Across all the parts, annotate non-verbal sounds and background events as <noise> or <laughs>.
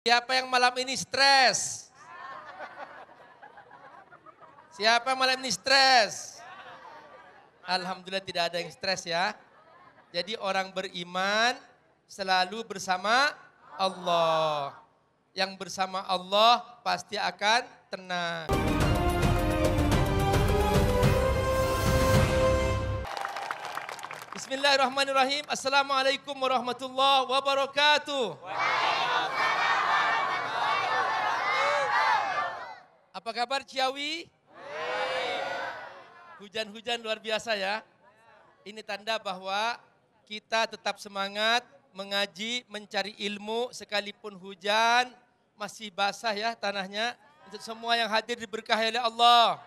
Siapa yang malam ini stres? Siapa yang malam ini stres? Alhamdulillah tidak ada yang stres ya. Jadi orang beriman selalu bersama Allah. Yang bersama Allah pasti akan tenang. Bismillahirrahmanirrahim. Assalamualaikum warahmatullahi wabarakatuh. Waalaikumsalam. Apa kabar Ciawi? Hujan-hujan luar biasa ya. Ini tanda bahwa kita tetap semangat mengaji, mencari ilmu sekalipun hujan masih basah ya tanahnya. Untuk semua yang hadir diberkahi oleh Allah.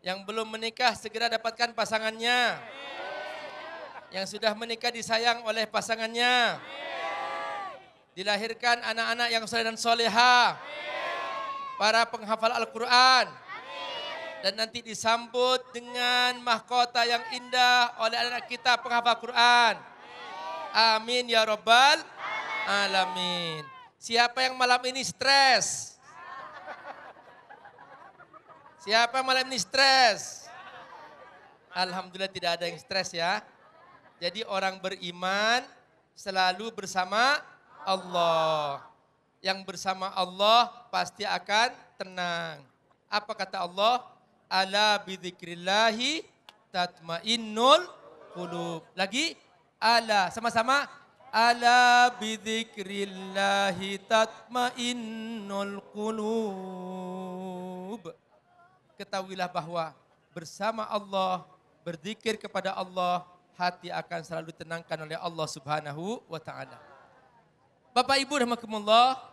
Yang belum menikah segera dapatkan pasangannya. Yang sudah menikah disayang oleh pasangannya. Dilahirkan anak-anak yang soleh dan soleha para penghafal Al-Quran. Dan nanti disambut dengan mahkota yang indah oleh anak kita penghafal Quran. Amin ya Robbal Alamin. Siapa yang malam ini stres? Siapa yang malam ini stres? Alhamdulillah tidak ada yang stres ya. Jadi orang beriman selalu bersama Allah yang bersama Allah pasti akan tenang. Apa kata Allah? Ala bidzikrillahi tatmainnul qulub. Lagi ala sama-sama ala bidzikrillahi tatmainnul qulub. Ketahuilah bahwa bersama Allah, berzikir kepada Allah, hati akan selalu tenangkan oleh Allah Subhanahu wa taala. Bapak Ibu rahimakumullah,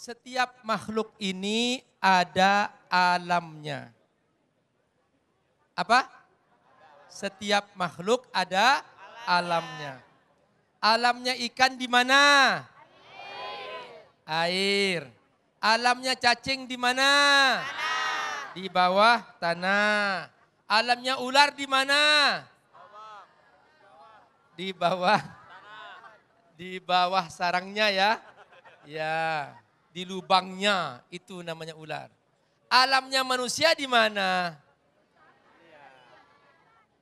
setiap makhluk ini ada alamnya. Apa? Setiap makhluk ada alamnya. Alamnya ikan di mana? Air. Alamnya cacing di mana? Di bawah tanah. Alamnya ular di mana? Di bawah. Di bawah sarangnya ya. Ya di lubangnya itu namanya ular. Alamnya manusia di mana?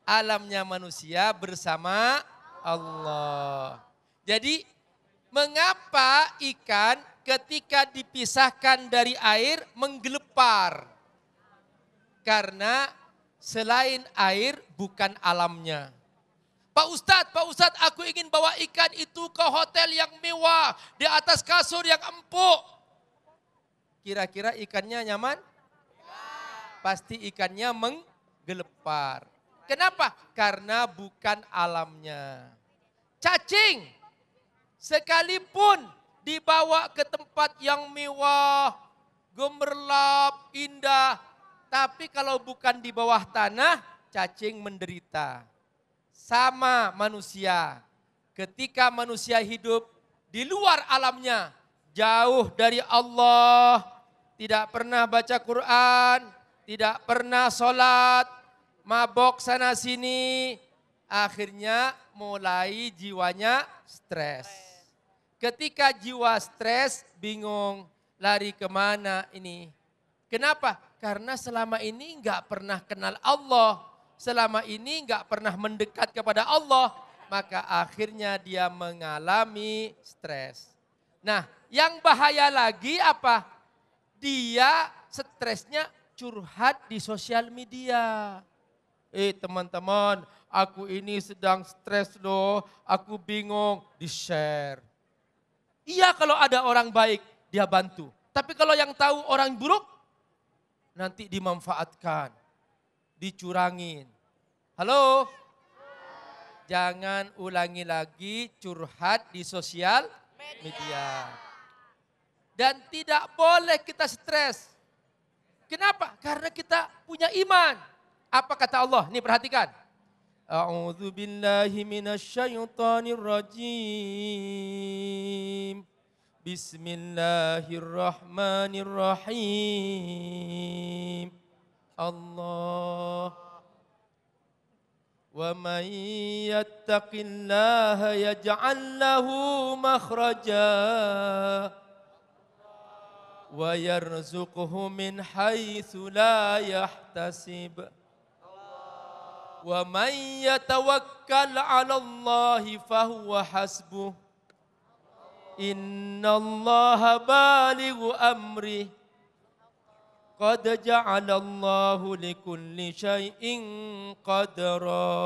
Alamnya manusia bersama Allah. Jadi mengapa ikan ketika dipisahkan dari air menggelepar? Karena selain air bukan alamnya. Pak Ustadz, Pak Ustadz aku ingin bawa ikan itu ke hotel yang mewah, di atas kasur yang empuk. Kira-kira ikannya nyaman? Pasti ikannya menggelepar. Kenapa? Karena bukan alamnya. Cacing sekalipun dibawa ke tempat yang mewah, gemerlap, indah, tapi kalau bukan di bawah tanah, cacing menderita. Sama manusia. Ketika manusia hidup di luar alamnya, jauh dari Allah, tidak pernah baca Quran, tidak pernah sholat, mabok sana sini, akhirnya mulai jiwanya stres. Ketika jiwa stres, bingung lari kemana ini. Kenapa? Karena selama ini nggak pernah kenal Allah, selama ini nggak pernah mendekat kepada Allah, maka akhirnya dia mengalami stres. Nah, yang bahaya lagi apa? dia stresnya curhat di sosial media. Eh teman-teman, aku ini sedang stres loh, aku bingung, di-share. Iya kalau ada orang baik, dia bantu. Tapi kalau yang tahu orang buruk, nanti dimanfaatkan, dicurangin. Halo? Jangan ulangi lagi curhat di sosial media. media. Dan tidak boleh kita stres. Kenapa? Karena kita punya iman. Apa kata Allah? Ini perhatikan. A'udzu billahi minasyaitonir rajim. Bismillahirrahmanirrahim. Allah wa may yattaqillaha yaj'al lahu makhraja ويرزقه من حيث لا يحتسب ومن يتوكل على الله فهو حسبه إن الله بالغ أمره قد جعل الله لكل شيء قدرا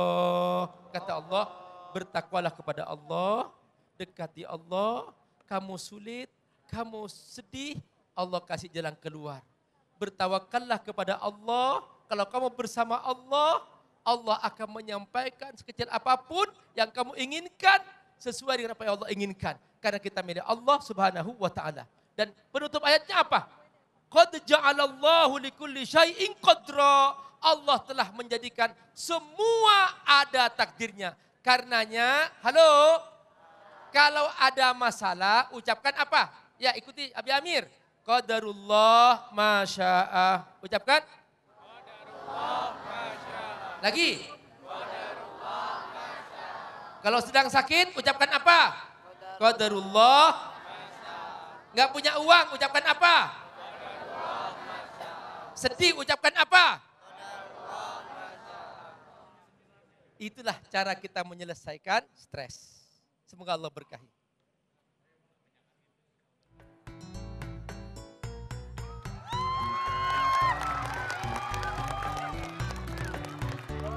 kata Allah bertakwalah kepada Allah dekati Allah kamu sulit kamu sedih Allah kasih jalan keluar. Bertawakallah kepada Allah. Kalau kamu bersama Allah, Allah akan menyampaikan sekecil apapun yang kamu inginkan sesuai dengan apa yang Allah inginkan. Karena kita milik Allah subhanahu wa ta'ala. Dan penutup ayatnya apa? Qad ja'alallahu likulli syai'in qadra. Allah telah menjadikan semua ada takdirnya. Karenanya, halo, kalau ada masalah ucapkan apa? Ya ikuti Abi Amir. Qadarullah masya'ah. Ucapkan. Qadarullah masya'ah. Lagi. Qadarullah masya'ah. Kalau sedang sakit, ucapkan apa? Qadarullah. Gak punya uang, ucapkan apa? Sedih, ucapkan apa? Itulah cara kita menyelesaikan stres. Semoga Allah berkahi.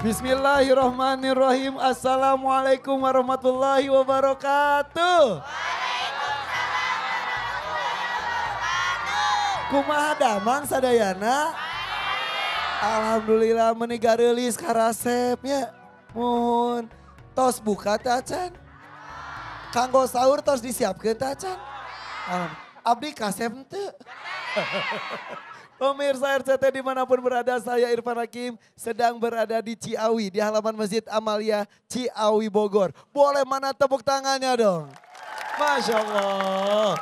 Bismillahirrahmanirrahim. Assalamualaikum warahmatullahi wabarakatuh. Kumaha damang sadayana? Alhamdulillah menikah rilis karasepnya. Mohon. Tos buka tacan. Kanggo sahur tos disiapkan tacan. Abdi kasep ente. <laughs> Pemirsa RCT dimanapun berada, saya Irfan Hakim sedang berada di Ciawi, di halaman Masjid Amalia, Ciawi, Bogor. Boleh mana tepuk tangannya dong? Masya Allah.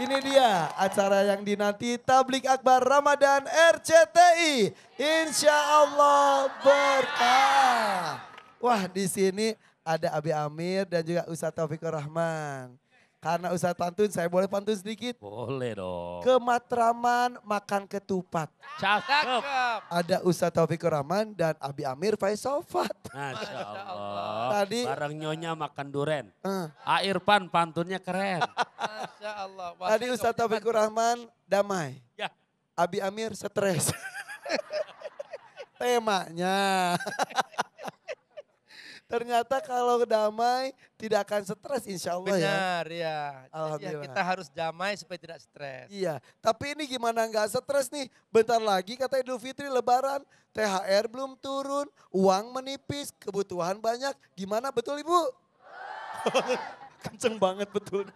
Ini dia acara yang dinanti Tablik Akbar Ramadan RCTI. Insya Allah berkah. Wah di sini ada Abi Amir dan juga Ustadz Taufikur Rahman. Karena Ustadz pantun, saya boleh pantun sedikit? Boleh dong. Ke Matraman makan ketupat. Cakep. Ada Ustadz Taufik Rahman dan Abi Amir Faisalfat. Masya <laughs> Allah. Tadi. Bareng nyonya makan duren. Uh. Eh. Air ah, pan pantunnya keren. Masya Allah. Masya Tadi Ustadz Taufik Rahman damai. Ya. Abi Amir stres. <laughs> Temanya. <laughs> Ternyata kalau damai tidak akan stres insya Allah ya. Benar, ya. ya. Alhamdulillah. Ya, kita harus damai supaya tidak stres. Iya, tapi ini gimana nggak stres nih. Bentar lagi kata Idul Fitri lebaran, THR belum turun, uang menipis, kebutuhan banyak. Gimana betul Ibu? <laughs> Kenceng banget betul. <laughs>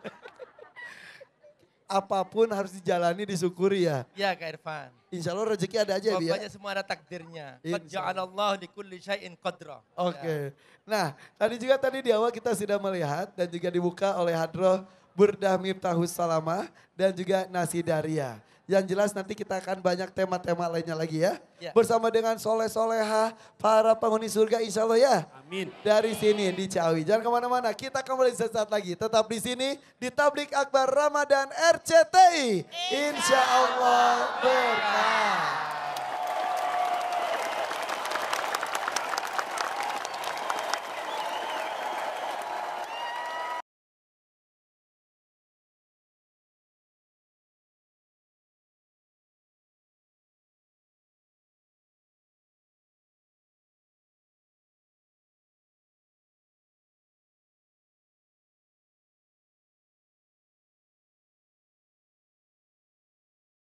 apapun harus dijalani disyukuri ya. Iya Kak Irfan. Insya Allah rezeki ada aja Bapaknya ya. Pokoknya semua ada takdirnya. Qadja'alallahu di kulli syai'in qadra. Oke. Okay. Ya. Nah tadi juga tadi di awal kita sudah melihat dan juga dibuka oleh Hadroh Burdah Miftahus Salamah dan juga Nasi Daria. Yang jelas nanti kita akan banyak tema-tema lainnya lagi ya. ya. Bersama dengan soleh-soleha para penghuni surga insya Allah ya. Amin. Dari sini di Ciawi. Jangan kemana-mana. Kita kembali sesaat lagi. Tetap di sini di Tablik Akbar Ramadan RCTI. Iya. Insya Allah berkah.